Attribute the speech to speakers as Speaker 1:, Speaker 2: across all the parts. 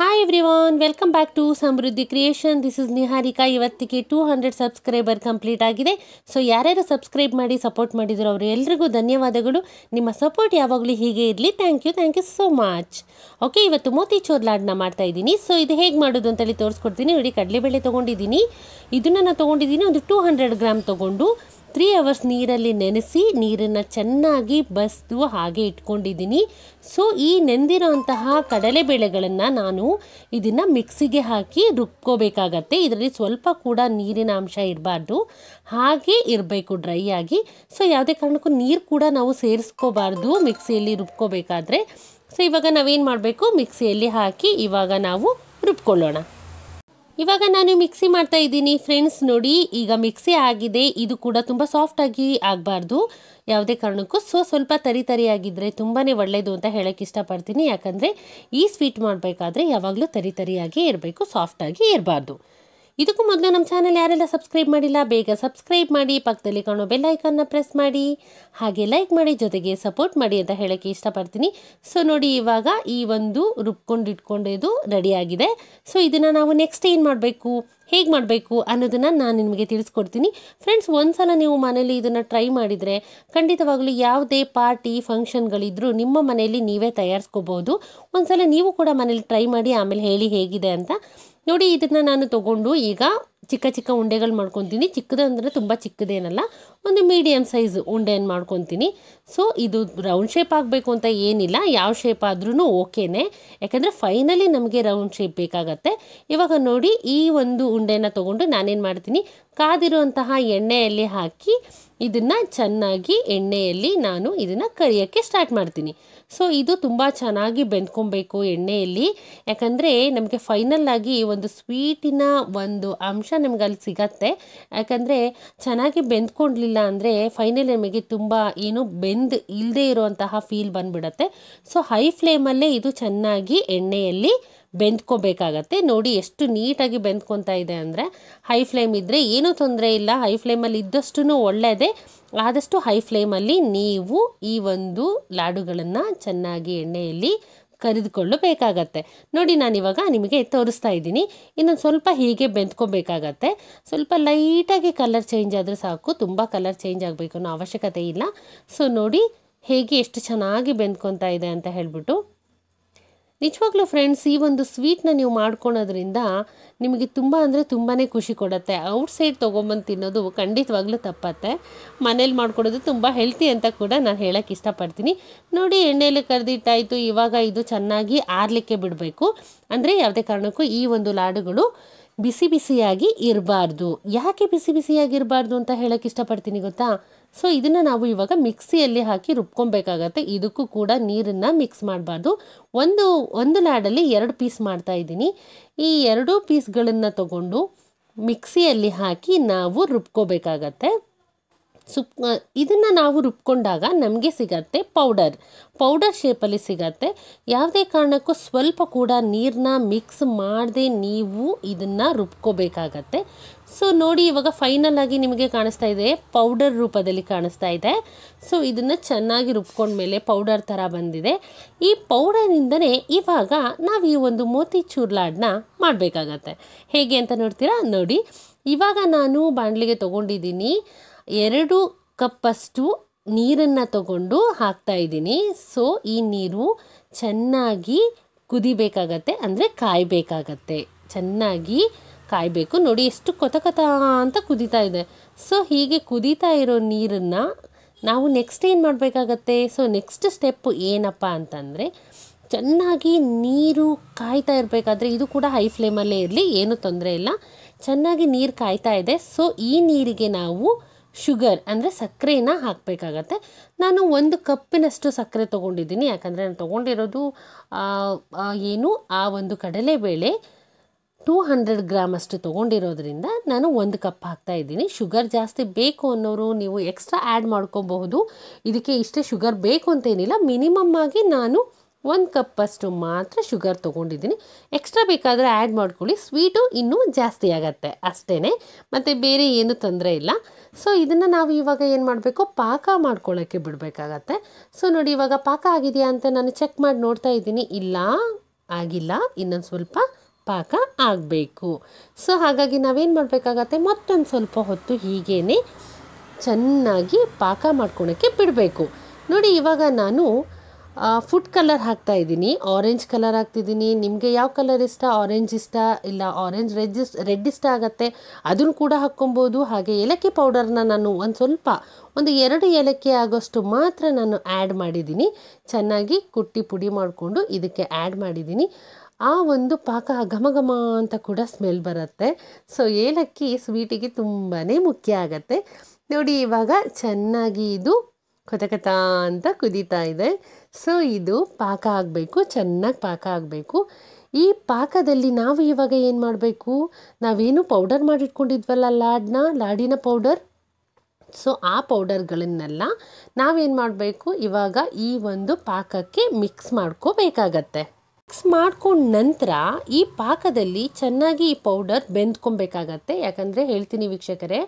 Speaker 1: hi everyone welcome back to Samruddhi creation this is Niharika ಇವತ್ತಿಗೆ two hundred subscriber complete ಆಗಿದೆ so ಯಾರ್ಯಾರು subscribe ಮಾಡಿ support ಮಾಡಿದ್ರು ಅವರು ಎಲ್ರಿಗೂ ಧನ್ಯವಾದಗಳು ನಿಮ್ಮ ಸಪೋರ್ಟ್ ಯಾವಾಗಲೂ ಹೀಗೆ ಇರಲಿ thank you thank you so much okay ಇವತ್ತು ಮೋತಿ ಚೋರ್ ಲಾಡ್ನ ಮಾಡ್ತಾ ಇದ್ದೀನಿ ಸೊ ಇದು ಹೇಗೆ ಮಾಡೋದು ಅಂತೇಳಿ ತೋರಿಸ್ಕೊಡ್ತೀನಿ ನೋಡಿ ಕಡಲೆಬೇಳೆ ತೊಗೊಂಡಿದ್ದೀನಿ ಇದನ್ನು ನಾನು ತೊಗೊಂಡಿದ್ದೀನಿ ಒಂದು ಟೂ ಹಂಡ್ರೆಡ್ ಗ್ರಾಮ್ ತೊಗೊಂಡು ತ್ರೀ ಅವರ್ಸ್ ನೀರಲ್ಲಿ ನೆನೆಸಿ ನೀರನ್ನು ಚೆನ್ನಾಗಿ ಬಸಿದು ಹಾಗೆ ಇಟ್ಕೊಂಡಿದ್ದೀನಿ ಸೊ ಈ ನೆಂದಿರೋಂತಹ ಕಡಲೆ ಬೇಳೆಗಳನ್ನು ನಾನು ಇದನ್ನು ಮಿಕ್ಸಿಗೆ ಹಾಕಿ ರುಬ್ಕೋಬೇಕಾಗತ್ತೆ ಇದರಲ್ಲಿ ಸ್ವಲ್ಪ ಕೂಡ ನೀರಿನ ಅಂಶ ಇರಬಾರ್ದು ಹಾಗೆ ಇರಬೇಕು ಡ್ರೈ ಆಗಿ ಸೊ ಯಾವುದೇ ಕಾರಣಕ್ಕೂ ನೀರು ಕೂಡ ನಾವು ಸೇರಿಸ್ಕೋಬಾರ್ದು ಮಿಕ್ಸಿಯಲ್ಲಿ ರುಬ್ಕೋಬೇಕಾದ್ರೆ ಸೊ ಇವಾಗ ನಾವೇನು ಮಾಡಬೇಕು ಮಿಕ್ಸಿಯಲ್ಲಿ ಹಾಕಿ ಇವಾಗ ನಾವು ರುಬ್ಕೊಳ್ಳೋಣ ಇವಾಗ ನಾನು ಮಿಕ್ಸಿ ಮಾಡ್ತಾ ಇದ್ದೀನಿ ಫ್ರೆಂಡ್ಸ್ ನೋಡಿ ಈಗ ಮಿಕ್ಸಿ ಆಗಿದೆ ಇದು ಕೂಡ ತುಂಬ ಸಾಫ್ಟಾಗಿ ಆಗಬಾರ್ದು ಯಾವುದೇ ಕಾರಣಕ್ಕೂ ಸೊ ಸ್ವಲ್ಪ ತರಿ ತರಿಯಾಗಿದ್ದರೆ ತುಂಬಾ ಒಳ್ಳೆಯದು ಅಂತ ಹೇಳೋಕ್ಕೆ ಇಷ್ಟಪಡ್ತೀನಿ ಯಾಕಂದರೆ ಈ ಸ್ವೀಟ್ ಮಾಡಬೇಕಾದ್ರೆ ಯಾವಾಗಲೂ ತರಿ ತರಿಯಾಗಿ ಇರಬೇಕು ಸಾಫ್ಟಾಗಿ ಇರಬಾರ್ದು ಇದಕ್ಕೂ ಮೊದಲು ನಮ್ಮ ಚಾನಲ್ ಯಾರೆಲ್ಲ ಸಬ್ಸ್ಕ್ರೈಬ್ ಮಾಡಿಲ್ಲ ಬೇಗ ಸಬ್ಸ್ಕ್ರೈಬ್ ಮಾಡಿ ಪಕ್ಕದಲ್ಲಿ ಕಾಣೋ ಬೆಲ್ ಐಕನ್ನ ಪ್ರೆಸ್ ಮಾಡಿ ಹಾಗೆ ಲೈಕ್ ಮಾಡಿ ಜೊತೆಗೆ ಸಪೋರ್ಟ್ ಮಾಡಿ ಅಂತ ಹೇಳೋಕ್ಕೆ ಇಷ್ಟಪಡ್ತೀನಿ ಸೊ ನೋಡಿ ಇವಾಗ ಈ ಒಂದು ರುಬ್ಕೊಂಡು ಇಟ್ಕೊಂಡಿದ್ದು ರೆಡಿಯಾಗಿದೆ ಸೊ ಇದನ್ನು ನಾವು ನೆಕ್ಸ್ಟ್ ಏನು ಮಾಡಬೇಕು ಹೇಗೆ ಮಾಡಬೇಕು ಅನ್ನೋದನ್ನು ನಾನು ನಿಮಗೆ ತಿಳಿಸ್ಕೊಡ್ತೀನಿ ಫ್ರೆಂಡ್ಸ್ ಒಂದು ಸಲ ನೀವು ಮನೇಲಿ ಇದನ್ನು ಟ್ರೈ ಮಾಡಿದರೆ ಖಂಡಿತವಾಗಲೂ ಯಾವುದೇ ಪಾರ್ಟಿ ಫಂಕ್ಷನ್ಗಳಿದ್ರೂ ನಿಮ್ಮ ಮನೆಯಲ್ಲಿ ನೀವೇ ತಯಾರಿಸ್ಕೋಬೋದು ಒಂದು ಸಲ ನೀವು ಕೂಡ ಮನೇಲಿ ಟ್ರೈ ಮಾಡಿ ಆಮೇಲೆ ಹೇಳಿ ಹೇಗಿದೆ ಅಂತ ನೋಡಿ ಇದನ್ನು ನಾನು ತೊಗೊಂಡು ಈಗ ಚಿಕ್ಕ ಚಿಕ್ಕ ಉಂಡೆಗಳು ಮಾಡ್ಕೊತೀನಿ ಚಿಕ್ಕದಂದ್ರೆ ಅಂದರೆ ತುಂಬ ಚಿಕ್ಕದೇನಲ್ಲ ಒಂದು ಮೀಡಿಯಮ್ ಸೈಜ್ ಉಂಡೆಯನ್ನು ಮಾಡ್ಕೊತೀನಿ ಸೊ ಇದು ರೌಂಡ್ ಶೇಪ್ ಆಗಬೇಕು ಅಂತ ಏನಿಲ್ಲ ಯಾವ ಶೇಪ್ ಆದ್ರೂ ಓಕೆನೇ ಯಾಕಂದರೆ ಫೈನಲಿ ನಮಗೆ ರೌಂಡ್ ಶೇಪ್ ಬೇಕಾಗತ್ತೆ ಇವಾಗ ನೋಡಿ ಈ ಒಂದು ಉಂಡೆನ ತೊಗೊಂಡು ನಾನೇನು ಮಾಡ್ತೀನಿ ಕಾದಿರುವಂತಹ ಎಣ್ಣೆಯಲ್ಲಿ ಹಾಕಿ ಇದನ್ನು ಚೆನ್ನಾಗಿ ಎಣ್ಣೆಯಲ್ಲಿ ನಾನು ಇದನ್ನು ಕರಿಯೋಕ್ಕೆ ಸ್ಟಾರ್ಟ್ ಮಾಡ್ತೀನಿ ಸೊ ಇದು ತುಂಬ ಚೆನ್ನಾಗಿ ಬೆಂದ್ಕೊಬೇಕು ಎಣ್ಣೆಯಲ್ಲಿ ಯಾಕಂದರೆ ನಮಗೆ ಫೈನಲ್ ಆಗಿ ಒಂದು ಸ್ವೀಟಿನ ಒಂದು ಅಂಶ ನಮ್ಗೆ ಅಲ್ಲಿ ಸಿಗತ್ತೆ ಯಾಕಂದರೆ ಚೆನ್ನಾಗಿ ಬೆಂದ್ಕೊಂಡಿಲ್ಲ ಅಂದರೆ ಫೈನಲ್ ನಮಗೆ ತುಂಬ ಏನು ಬೆಂದ್ ಇಲ್ಲದೆ ಇರುವಂತಹ ಫೀಲ್ ಬಂದುಬಿಡತ್ತೆ ಸೊ ಹೈ ಫ್ಲೇಮಲ್ಲೇ ಇದು ಚೆನ್ನಾಗಿ ಎಣ್ಣೆಯಲ್ಲಿ ಬೆಂದ್ಕೋಬೇಕಾಗತ್ತೆ ನೋಡಿ ಎಷ್ಟು ನೀಟಾಗಿ ಬೆಂದ್ಕೊತಾ ಇದೆ ಅಂದರೆ ಹೈ ಫ್ಲೇಮ್ ಇದ್ದರೆ ಏನೂ ತೊಂದರೆ ಇಲ್ಲ ಹೈ ಫ್ಲೇಮಲ್ಲಿ ಇದ್ದಷ್ಟು ಒಳ್ಳೆಯದೇ ಆದಷ್ಟು ಹೈ ಫ್ಲೇಮಲ್ಲಿ ನೀವು ಈ ಒಂದು ಲಾಡುಗಳನ್ನು ಚೆನ್ನಾಗಿ ಎಣ್ಣೆಯಲ್ಲಿ ಕರಿದುಕೊಳ್ಳಬೇಕಾಗತ್ತೆ ನೋಡಿ ನಾನಿವಾಗ ನಿಮಗೆ ತೋರಿಸ್ತಾ ಇದ್ದೀನಿ ಇನ್ನೊಂದು ಸ್ವಲ್ಪ ಹೀಗೆ ಬೆಂದ್ಕೋಬೇಕಾಗತ್ತೆ ಸ್ವಲ್ಪ ಲೈಟಾಗಿ ಕಲರ್ ಚೇಂಜ್ ಆದರೆ ಸಾಕು ತುಂಬ ಕಲರ್ ಚೇಂಜ್ ಆಗಬೇಕು ಅನ್ನೋ ಅವಶ್ಯಕತೆ ಇಲ್ಲ ಸೊ ನೋಡಿ ಹೇಗೆ ಎಷ್ಟು ಚೆನ್ನಾಗಿ ಬೆಂದ್ಕೊತಾ ಇದೆ ಅಂತ ಹೇಳಿಬಿಟ್ಟು ನಿಜವಾಗ್ಲೂ ಫ್ರೆಂಡ್ಸ್ ಈ ಒಂದು ಸ್ವೀಟ್ನ ನೀವು ಮಾಡ್ಕೊಳೋದ್ರಿಂದ ನಿಮಗೆ ತುಂಬ ಅಂದರೆ ತುಂಬಾ ಖುಷಿ ಕೊಡುತ್ತೆ ಔಟ್ಸೈಡ್ ತೊಗೊಂಬಂದು ತಿನ್ನೋದು ಖಂಡಿತವಾಗ್ಲೂ ತಪ್ಪತ್ತೆ ಮನೇಲಿ ಮಾಡ್ಕೊಡೋದು ತುಂಬ ಹೆಲ್ತಿ ಅಂತ ಕೂಡ ನಾನು ಹೇಳೋಕ್ಕೆ ಇಷ್ಟಪಡ್ತೀನಿ ನೋಡಿ ಎಣ್ಣೆಯಲ್ಲಿ ಕರೆದಿಟ್ಟಾಯಿತು ಇವಾಗ ಇದು ಚೆನ್ನಾಗಿ ಆರಲಿಕ್ಕೆ ಬಿಡಬೇಕು ಅಂದರೆ ಯಾವುದೇ ಕಾರಣಕ್ಕೂ ಈ ಒಂದು ಲಾಡುಗಳು ಬಿಸಿ ಬಿಸಿಯಾಗಿ ಇರಬಾರ್ದು ಯಾಕೆ ಬಿಸಿ ಬಿಸಿಯಾಗಿ ಇರಬಾರ್ದು ಅಂತ ಹೇಳೋಕ್ಕೆ ಇಷ್ಟಪಡ್ತೀನಿ ಗೊತ್ತಾ ಸೊ ಇದನ್ನು ನಾವು ಇವಾಗ ಮಿಕ್ಸಿಯಲ್ಲಿ ಹಾಕಿ ರುಬ್ಕೊಬೇಕಾಗತ್ತೆ ಇದಕ್ಕೂ ಕೂಡ ನೀರನ್ನು ಮಿಕ್ಸ್ ಮಾಡಬಾರ್ದು ಒಂದು ಒಂದು ಲಾಡಲ್ಲಿ ಎರಡು ಪೀಸ್ ಮಾಡ್ತಾ ಇದ್ದೀನಿ ಈ ಎರಡೂ ಪೀಸ್ಗಳನ್ನು ತಗೊಂಡು ಮಿಕ್ಸಿಯಲ್ಲಿ ಹಾಕಿ ನಾವು ರುಬ್ಕೋಬೇಕಾಗತ್ತೆ ಸುಪ್ ಇದನ್ನು ನಾವು ರುಬ್ಕೊಂಡಾಗ ನಮಗೆ ಸಿಗತ್ತೆ ಪೌಡರ್ ಪೌಡರ್ ಶೇಪಲ್ಲಿ ಸಿಗತ್ತೆ ಯಾವುದೇ ಕಾರಣಕ್ಕೂ ಸ್ವಲ್ಪ ಕೂಡ ನೀರನ್ನ ಮಿಕ್ಸ್ ಮಾಡದೆ ನೀವು ಇದನ್ನು ರುಬ್ಕೋಬೇಕಾಗತ್ತೆ ಸೊ ನೋಡಿ ಇವಾಗ ಫೈನಲ್ ಆಗಿ ನಿಮಗೆ ಕಾಣಿಸ್ತಾ ಇದೆ ಪೌಡರ್ ರೂಪದಲ್ಲಿ ಕಾಣಿಸ್ತಾ ಇದೆ ಸೊ ಇದನ್ನು ಚೆನ್ನಾಗಿ ರುಬ್ಕೊಂಡ್ಮೇಲೆ ಪೌಡರ್ ಥರ ಬಂದಿದೆ ಈ ಪೌಡರಿಂದನೇ ಇವಾಗ ನಾವು ಈ ಒಂದು ಮೋತಿ ಲಾಡ್ನ ಮಾಡಬೇಕಾಗತ್ತೆ ಹೇಗೆ ಅಂತ ನೋಡ್ತೀರಾ ನೋಡಿ ಇವಾಗ ನಾನು ಬಾಣಲಿಗೆ ತೊಗೊಂಡಿದ್ದೀನಿ ಎರಡು ಕಪ್ಪಷ್ಟು ನೀರನ್ನು ತಗೊಂಡು ಹಾಕ್ತಾ ಇದ್ದೀನಿ ಸೊ ಈ ನೀರು ಚೆನ್ನಾಗಿ ಕುದಿಬೇಕಾಗತ್ತೆ ಅಂದರೆ ಕಾಯಬೇಕಾಗತ್ತೆ ಚೆನ್ನಾಗಿ ಕಾಯಬೇಕು ನೋಡಿ ಎಷ್ಟು ಕೊತ ಕೊತ ಅಂತ ಕುದೀತಾ ಇದೆ ಸೊ ಹೀಗೆ ಕುದೀತಾ ಇರೋ ನೀರನ್ನು ನಾವು ನೆಕ್ಸ್ಟ್ ಏನು ಮಾಡಬೇಕಾಗತ್ತೆ ಸೊ ನೆಕ್ಸ್ಟ್ ಸ್ಟೆಪ್ ಏನಪ್ಪ ಅಂತಂದರೆ ಚೆನ್ನಾಗಿ ನೀರು ಕಾಯ್ತಾ ಇರಬೇಕಾದ್ರೆ ಇದು ಕೂಡ ಹೈ ಫ್ಲೇಮಲ್ಲೇ ಇರಲಿ ಏನೂ ತೊಂದರೆ ಇಲ್ಲ ಚೆನ್ನಾಗಿ ನೀರು ಕಾಯ್ತಾ ಇದೆ ಸೊ ಈ ನೀರಿಗೆ ನಾವು ಶುಗರ್ ಅಂದರೆ ಸಕ್ಕರೆನ ಹಾಕಬೇಕಾಗತ್ತೆ ನಾನು ಒಂದು ಕಪ್ಪಿನಷ್ಟು ಸಕ್ಕರೆ ತೊಗೊಂಡಿದ್ದೀನಿ ಯಾಕಂದರೆ ನಾನು ತೊಗೊಂಡಿರೋದು ಏನು ಆ ಒಂದು ಕಡಲೆಬೇಳೆ ಟೂ ಹಂಡ್ರೆಡ್ ಗ್ರಾಮ್ ಅಷ್ಟು ತೊಗೊಂಡಿರೋದ್ರಿಂದ ನಾನು ಒಂದು ಕಪ್ ಹಾಕ್ತಾ ಇದ್ದೀನಿ ಶುಗರ್ ಜಾಸ್ತಿ ಬೇಕು ಅನ್ನೋರು ನೀವು ಎಕ್ಸ್ಟ್ರಾ ಆ್ಯಡ್ ಮಾಡ್ಕೋಬಹುದು ಇದಕ್ಕೆ ಇಷ್ಟೇ ಶುಗರ್ ಬೇಕು ಅಂತೇನಿಲ್ಲ ಮಿನಿಮಮ್ ಆಗಿ ನಾನು ಒಂದು ಕಪ್ಪಷ್ಟು ಮಾತ್ರ ಶುಗರ್ ತೊಗೊಂಡಿದ್ದೀನಿ ಎಕ್ಸ್ಟ್ರಾ ಬೇಕಾದರೆ ಆ್ಯಡ್ ಮಾಡ್ಕೊಳ್ಳಿ ಸ್ವೀಟು ಇನ್ನೂ ಜಾಸ್ತಿ ಆಗುತ್ತೆ ಅಷ್ಟೇ ಮತ್ತು ಬೇರೆ ಏನು ತೊಂದರೆ ಇಲ್ಲ ಸೊ ಇದನ್ನು ನಾವು ಇವಾಗ ಏನು ಮಾಡಬೇಕು ಪಾಕ ಮಾಡ್ಕೊಳ್ಳೋಕ್ಕೆ ಬಿಡಬೇಕಾಗತ್ತೆ ಸೊ ನೋಡಿ ಇವಾಗ ಪಾಕ ಆಗಿದೆಯಾ ಅಂತ ನಾನು ಚೆಕ್ ಮಾಡಿ ನೋಡ್ತಾ ಇದ್ದೀನಿ ಇಲ್ಲ ಆಗಿಲ್ಲ ಇನ್ನೊಂದು ಸ್ವಲ್ಪ ಪಾಕ ಆಗಬೇಕು ಸೊ ಹಾಗಾಗಿ ನಾವೇನು ಮಾಡಬೇಕಾಗತ್ತೆ ಮತ್ತೊಂದು ಸ್ವಲ್ಪ ಹೊತ್ತು ಹೀಗೇ ಚೆನ್ನಾಗಿ ಪಾಕ ಮಾಡ್ಕೊಳಕ್ಕೆ ಬಿಡಬೇಕು ನೋಡಿ ಇವಾಗ ನಾನು ಫುಡ್ ಕಲರ್ ಹಾಕ್ತಾ ಇದ್ದೀನಿ ಆರೆಂಜ್ ಕಲರ್ ಹಾಕ್ತಿದ್ದೀನಿ ನಿಮಗೆ ಯಾವ ಕಲರ್ ಇಷ್ಟ ಆರೆಂಜ್ ಇಷ್ಟ ಇಲ್ಲ ಆರೆಂಜ್ ರೆಡ್ ರೆಡ್ ಇಷ್ಟ ಆಗುತ್ತೆ ಅದನ್ನು ಕೂಡ ಹಾಕ್ಕೊಬೋದು ಹಾಗೆ ಏಲಕ್ಕಿ ಪೌಡರ್ನ ನಾನು ಒಂದು ಸ್ವಲ್ಪ ಒಂದು ಎರಡು ಏಲಕ್ಕಿ ಆಗೋಷ್ಟು ಮಾತ್ರ ನಾನು ಆ್ಯಡ್ ಮಾಡಿದ್ದೀನಿ ಚೆನ್ನಾಗಿ ಕುಟ್ಟಿ ಪುಡಿ ಮಾಡಿಕೊಂಡು ಇದಕ್ಕೆ ಆ್ಯಡ್ ಮಾಡಿದ್ದೀನಿ ಆ ಒಂದು ಪಾಕ ಘಮ ಘಮ ಅಂತ ಕೂಡ ಸ್ಮೆಲ್ ಬರುತ್ತೆ ಸೊ ಏಲಕ್ಕಿ ಸ್ವೀಟಿಗೆ ತುಂಬಾ ಮುಖ್ಯ ಆಗುತ್ತೆ ನೋಡಿ ಇವಾಗ ಚೆನ್ನಾಗಿ ಇದು ಕೊತಕತ ಅಂತ ಕುದೀತಾ ಇದೆ ಸೊ ಇದು ಪಾಕ ಆಗಬೇಕು ಚೆನ್ನಾಗಿ ಪಾಕ ಆಗಬೇಕು ಈ ಪಾಕದಲ್ಲಿ ನಾವು ಇವಾಗ ಏನು ಮಾಡಬೇಕು ನಾವೇನು ಪೌಡರ್ ಮಾಡಿಟ್ಕೊಂಡಿದ್ವಲ್ಲ ಲಾಡ್ನ ಲಾಡಿನ ಪೌಡರ್ ಸೊ ಆ ಪೌಡರ್ಗಳನ್ನೆಲ್ಲ ನಾವೇನು ಮಾಡಬೇಕು ಇವಾಗ ಈ ಒಂದು ಪಾಕಕ್ಕೆ ಮಿಕ್ಸ್ ಮಾಡ್ಕೋಬೇಕಾಗತ್ತೆ ಮಿಕ್ಸ್ ಮಾಡ್ಕೊಂಡ ನಂತರ ಈ ಪಾಕದಲ್ಲಿ ಚೆನ್ನಾಗಿ ಈ ಪೌಡರ್ ಬೆಂದ್ಕೊಬೇಕಾಗತ್ತೆ ಯಾಕಂದರೆ ಹೇಳ್ತೀನಿ ವೀಕ್ಷಕರೇ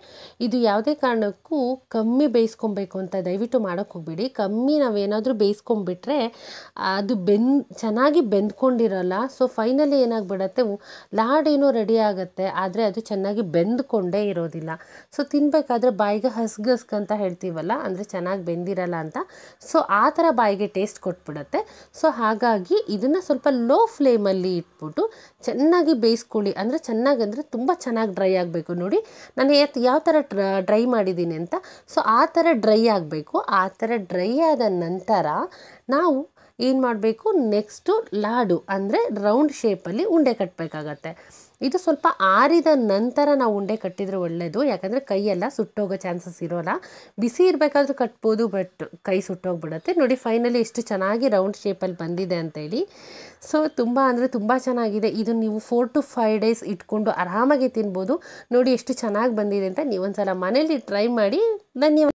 Speaker 1: ಇದು ಯಾವುದೇ ಕಾರಣಕ್ಕೂ ಕಮ್ಮಿ ಬೇಯಿಸ್ಕೊಬೇಕು ಅಂತ ದಯವಿಟ್ಟು ಮಾಡೋಕ್ಕೆ ಹೋಗ್ಬೇಡಿ ಕಮ್ಮಿ ನಾವೇನಾದರೂ ಬೇಯಿಸ್ಕೊಂಬಿಟ್ರೆ ಅದು ಬೆಂದ್ ಚೆನ್ನಾಗಿ ಬೆಂದ್ಕೊಂಡಿರಲ್ಲ ಸೊ ಫೈನಲಿ ಲಾಡ್ ಲಾಡೇನೋ ರೆಡಿ ಆಗುತ್ತೆ ಆದರೆ ಅದು ಚೆನ್ನಾಗಿ ಬೆಂದ್ಕೊಂಡೇ ಇರೋದಿಲ್ಲ ಸೊ ತಿನ್ನಬೇಕಾದ್ರೆ ಬಾಯಿಗೆ ಹಸ್ಗಸ್ಕ್ ಅಂತ ಹೇಳ್ತೀವಲ್ಲ ಅಂದರೆ ಚೆನ್ನಾಗಿ ಬೆಂದಿರಲ್ಲ ಅಂತ ಸೊ ಆ ಥರ ಬಾಯಿಗೆ ಟೇಸ್ಟ್ ಕೊಟ್ಬಿಡತ್ತೆ ಸೊ ಹಾಗಾಗಿ ಇದನ್ನು ಸ್ವಲ್ಪ ಲೋ ಫ್ಲೇಮಲ್ಲಿ ಇಟ್ಬಿಟ್ಟು ಚೆನ್ನಾಗಿ ಬೇಯಿಸ್ಕೊಳ್ಳಿ ಅಂದರೆ ಚೆನ್ನಾಗಿ ಅಂದರೆ ತುಂಬ ಚೆನ್ನಾಗಿ ಡ್ರೈ ಆಗಬೇಕು ನೋಡಿ ನಾನು ಯಾವ ಥರ ಡ್ರೈ ಮಾಡಿದ್ದೀನಿ ಅಂತ ಸೊ ಆ ಥರ ಡ್ರೈ ಆಗಬೇಕು ಆ ಥರ ಡ್ರೈ ಆದ ನಂತರ ನಾವು ಏನು ಮಾಡಬೇಕು ನೆಕ್ಸ್ಟು ಲಾಡು ಅಂದರೆ ರೌಂಡ್ ಶೇಪಲ್ಲಿ ಉಂಡೆ ಕಟ್ಟಬೇಕಾಗತ್ತೆ ಇದು ಸ್ವಲ್ಪ ಆರಿದ ನಂತರ ನಾವು ಉಂಡೆ ಕಟ್ಟಿದರೆ ಒಳ್ಳೆಯದು ಯಾಕಂದರೆ ಕೈಯೆಲ್ಲ ಸುಟ್ಟೋಗೋ ಚಾನ್ಸಸ್ ಇರೋಲ್ಲ ಬಿಸಿ ಇರಬೇಕಾದ್ರೂ ಕಟ್ಬೋದು ಬಟ್ ಕೈ ಸುಟ್ಟೋಗ್ಬಿಡುತ್ತೆ ನೋಡಿ ಫೈನಲಿ ಎಷ್ಟು ಚೆನ್ನಾಗಿ ರೌಂಡ್ ಶೇಪಲ್ಲಿ ಬಂದಿದೆ ಅಂತೇಳಿ ಸೊ ತುಂಬ ಅಂದರೆ ತುಂಬ ಚೆನ್ನಾಗಿದೆ ಇದು ನೀವು ಫೋರ್ ಟು ಫೈವ್ ಡೇಸ್ ಇಟ್ಕೊಂಡು ಆರಾಮಾಗಿ ತಿನ್ಬೋದು ನೋಡಿ ಎಷ್ಟು ಚೆನ್ನಾಗಿ ಬಂದಿದೆ ಅಂತ ಸಲ ಮನೇಲಿ ಟ್ರೈ ಮಾಡಿ ಧನ್ಯವಾದ